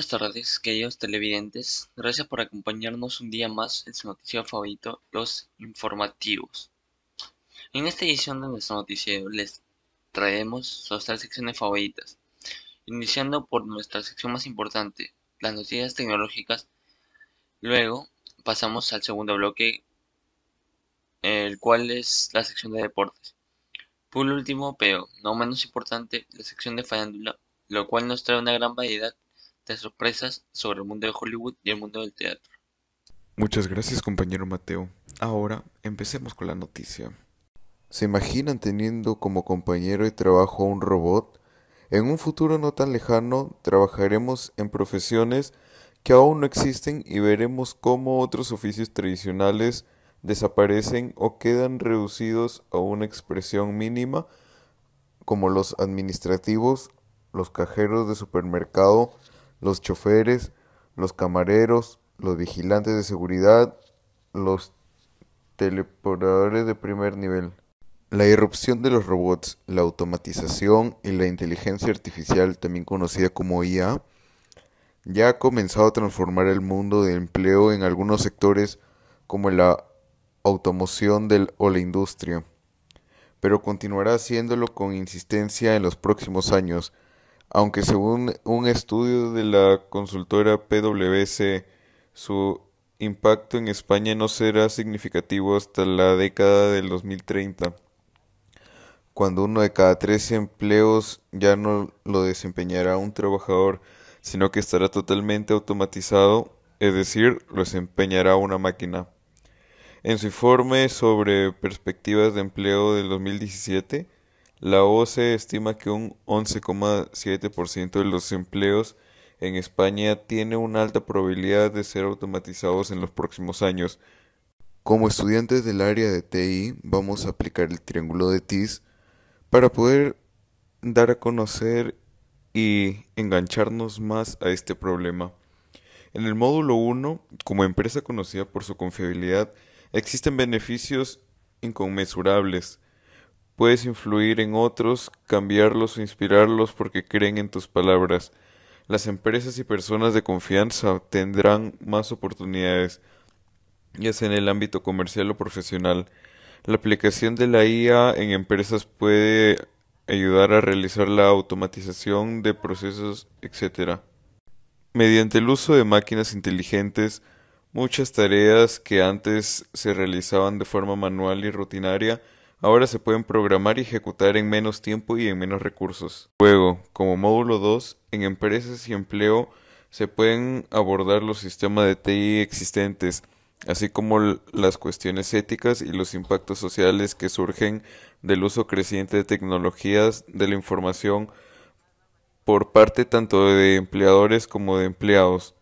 Buenas tardes, queridos televidentes. Gracias por acompañarnos un día más en su noticiero favorito, Los Informativos. En esta edición de nuestro noticiero les traemos nuestras secciones favoritas, iniciando por nuestra sección más importante, las noticias tecnológicas. Luego pasamos al segundo bloque, el cual es la sección de deportes. Por último, pero no menos importante, la sección de farándula, lo cual nos trae una gran variedad de sorpresas sobre el mundo de Hollywood y el mundo del teatro. Muchas gracias compañero Mateo. Ahora empecemos con la noticia. ¿Se imaginan teniendo como compañero de trabajo a un robot? En un futuro no tan lejano trabajaremos en profesiones que aún no existen y veremos cómo otros oficios tradicionales desaparecen o quedan reducidos a una expresión mínima como los administrativos, los cajeros de supermercado, los choferes, los camareros, los vigilantes de seguridad, los teleoperadores de primer nivel. La irrupción de los robots, la automatización y la inteligencia artificial, también conocida como IA, ya ha comenzado a transformar el mundo de empleo en algunos sectores como la automoción del, o la industria, pero continuará haciéndolo con insistencia en los próximos años, aunque según un estudio de la consultora PwC, su impacto en España no será significativo hasta la década del 2030, cuando uno de cada tres empleos ya no lo desempeñará un trabajador, sino que estará totalmente automatizado, es decir, lo desempeñará una máquina. En su informe sobre perspectivas de empleo del 2017, la OCE estima que un 11,7% de los empleos en España tiene una alta probabilidad de ser automatizados en los próximos años. Como estudiantes del área de TI, vamos a aplicar el triángulo de TIS para poder dar a conocer y engancharnos más a este problema. En el módulo 1, como empresa conocida por su confiabilidad, existen beneficios inconmensurables Puedes influir en otros, cambiarlos o inspirarlos porque creen en tus palabras. Las empresas y personas de confianza tendrán más oportunidades, ya sea en el ámbito comercial o profesional. La aplicación de la IA en empresas puede ayudar a realizar la automatización de procesos, etc. Mediante el uso de máquinas inteligentes, muchas tareas que antes se realizaban de forma manual y rutinaria Ahora se pueden programar y ejecutar en menos tiempo y en menos recursos. Luego, como módulo 2, en empresas y empleo se pueden abordar los sistemas de TI existentes, así como las cuestiones éticas y los impactos sociales que surgen del uso creciente de tecnologías de la información por parte tanto de empleadores como de empleados.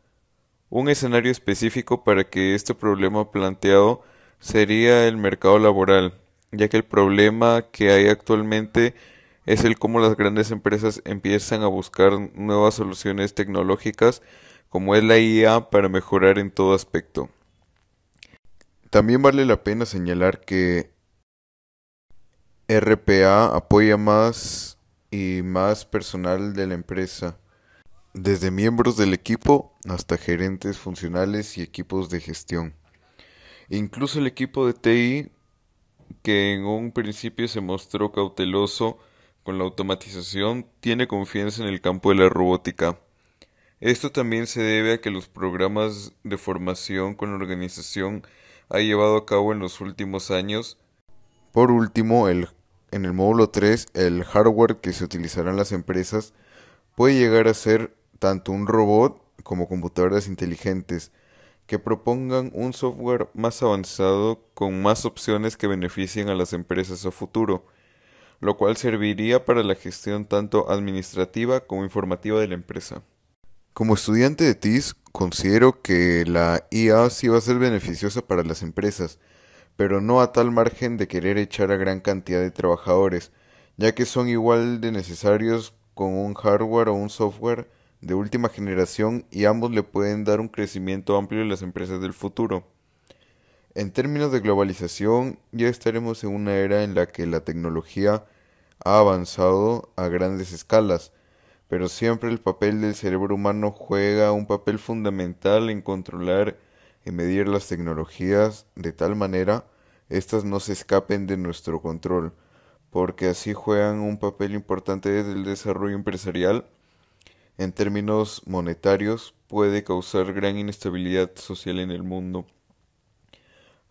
Un escenario específico para que este problema planteado sería el mercado laboral, ya que el problema que hay actualmente es el cómo las grandes empresas empiezan a buscar nuevas soluciones tecnológicas como es la IA para mejorar en todo aspecto. También vale la pena señalar que RPA apoya más y más personal de la empresa, desde miembros del equipo hasta gerentes funcionales y equipos de gestión. Incluso el equipo de TI que en un principio se mostró cauteloso con la automatización, tiene confianza en el campo de la robótica. Esto también se debe a que los programas de formación con la organización ha llevado a cabo en los últimos años. Por último, en el módulo 3, el hardware que se utilizarán las empresas puede llegar a ser tanto un robot como computadoras inteligentes, que propongan un software más avanzado con más opciones que beneficien a las empresas a futuro, lo cual serviría para la gestión tanto administrativa como informativa de la empresa. Como estudiante de TIS, considero que la IA sí va a ser beneficiosa para las empresas, pero no a tal margen de querer echar a gran cantidad de trabajadores, ya que son igual de necesarios con un hardware o un software de última generación y ambos le pueden dar un crecimiento amplio a las empresas del futuro. En términos de globalización, ya estaremos en una era en la que la tecnología ha avanzado a grandes escalas, pero siempre el papel del cerebro humano juega un papel fundamental en controlar y medir las tecnologías de tal manera éstas no se escapen de nuestro control, porque así juegan un papel importante desde el desarrollo empresarial en términos monetarios puede causar gran inestabilidad social en el mundo.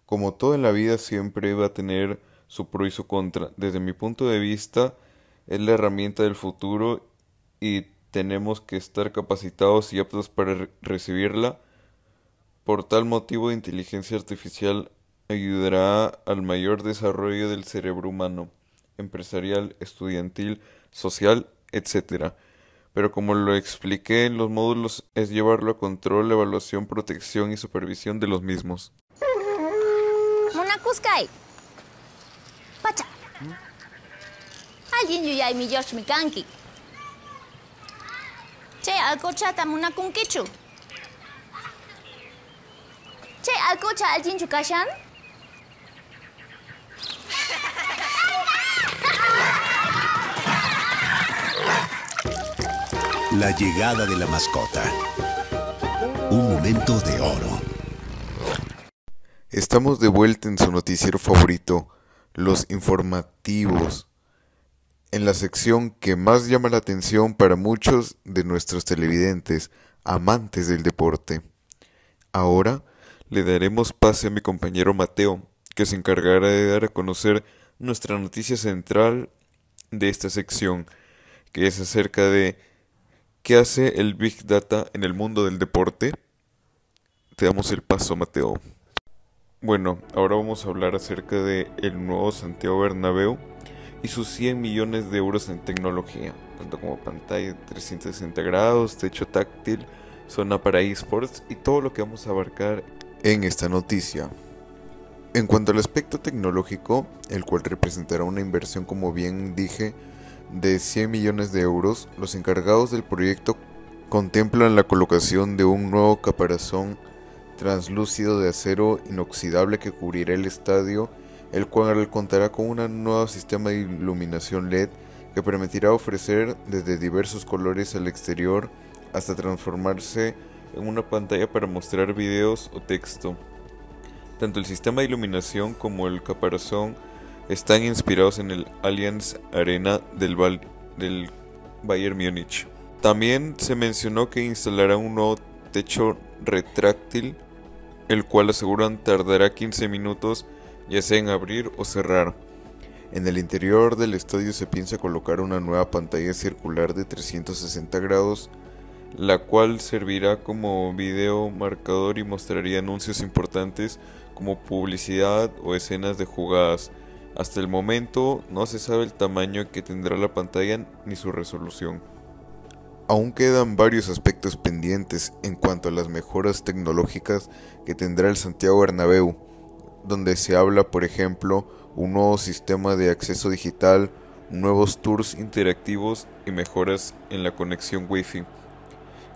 Como todo en la vida siempre va a tener su pro y su contra. Desde mi punto de vista es la herramienta del futuro y tenemos que estar capacitados y aptos para recibirla. Por tal motivo, inteligencia artificial ayudará al mayor desarrollo del cerebro humano, empresarial, estudiantil, social, etc. Pero como lo expliqué, en los módulos es llevarlo a control, evaluación, protección y supervisión de los mismos. Monacuskai. Pacha. Alguien ya mi Josh Mikanki. Che, alcochata munakunkichu. Che, alcocha alguien chukashan. La llegada de la mascota. Un momento de oro. Estamos de vuelta en su noticiero favorito, los informativos, en la sección que más llama la atención para muchos de nuestros televidentes, amantes del deporte. Ahora le daremos pase a mi compañero Mateo, que se encargará de dar a conocer nuestra noticia central de esta sección, que es acerca de ¿Qué hace el Big Data en el mundo del deporte? Te damos el paso, Mateo. Bueno, ahora vamos a hablar acerca de el nuevo Santiago Bernabéu y sus 100 millones de euros en tecnología, tanto como pantalla 360 grados, techo táctil, zona para esports y todo lo que vamos a abarcar en esta noticia. En cuanto al aspecto tecnológico, el cual representará una inversión como bien dije de 100 millones de euros, los encargados del proyecto contemplan la colocación de un nuevo caparazón translúcido de acero inoxidable que cubrirá el estadio, el cual contará con un nuevo sistema de iluminación LED que permitirá ofrecer desde diversos colores al exterior hasta transformarse en una pantalla para mostrar videos o texto. Tanto el sistema de iluminación como el caparazón están inspirados en el Allianz Arena del, Bayern Múnich. También se mencionó que instalará un nuevo techo retráctil, el cual aseguran tardará 15 minutos ya sea en abrir o cerrar. En el interior del estadio se piensa colocar una nueva pantalla circular de 360 grados, la cual servirá como video marcador y mostraría anuncios importantes como publicidad o escenas de jugadas. Hasta el momento no se sabe el tamaño que tendrá la pantalla ni su resolución. Aún quedan varios aspectos pendientes en cuanto a las mejoras tecnológicas que tendrá el Santiago Bernabéu, donde se habla, por ejemplo, un nuevo sistema de acceso digital, nuevos tours interactivos y mejoras en la conexión Wi-Fi,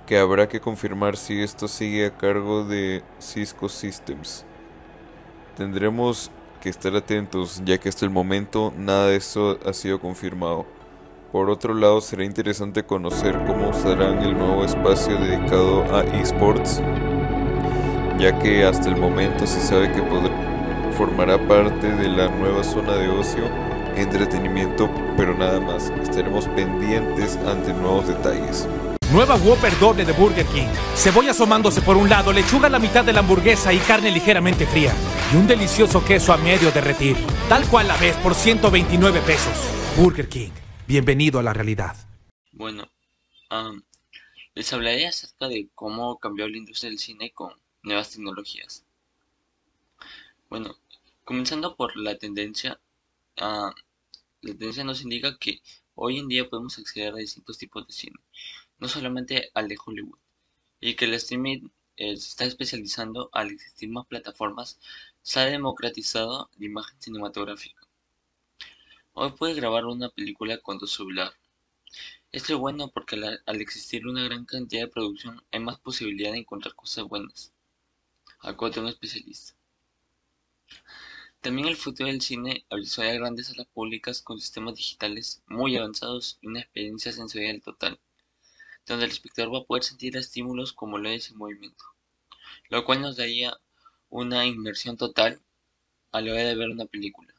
que habrá que confirmar si esto sigue a cargo de Cisco Systems. Tendremos que estar atentos ya que hasta el momento nada de esto ha sido confirmado. Por otro lado, será interesante conocer cómo usarán el nuevo espacio dedicado a esports, ya que hasta el momento se sabe que formará parte de la nueva zona de ocio, entretenimiento, pero nada más. Estaremos pendientes ante nuevos detalles. Nueva Whopper doble de Burger King. Cebolla asomándose por un lado, lechuga a la mitad de la hamburguesa y carne ligeramente fría. Y un delicioso queso a medio derretir. Tal cual la vez por 129 pesos. Burger King. Bienvenido a la realidad. Bueno, les hablaré acerca de cómo cambió la industria del cine con nuevas tecnologías. Bueno, comenzando por la tendencia, la tendencia nos indica que hoy en día podemos acceder a distintos tipos de cine no solamente al de Hollywood, y que el streaming eh, se está especializando al existir más plataformas, se ha democratizado la imagen cinematográfica. Hoy puedes grabar una película con tu celular. Esto es bueno porque al, existir una gran cantidad de producción hay más posibilidad de encontrar cosas buenas. de un especialista. También el futuro del cine avisó a grandes salas públicas con sistemas digitales muy avanzados y una experiencia sensorial total donde el espectador va a poder sentir estímulos como lo es movimiento, lo cual nos daría una inmersión total a la hora de ver una película.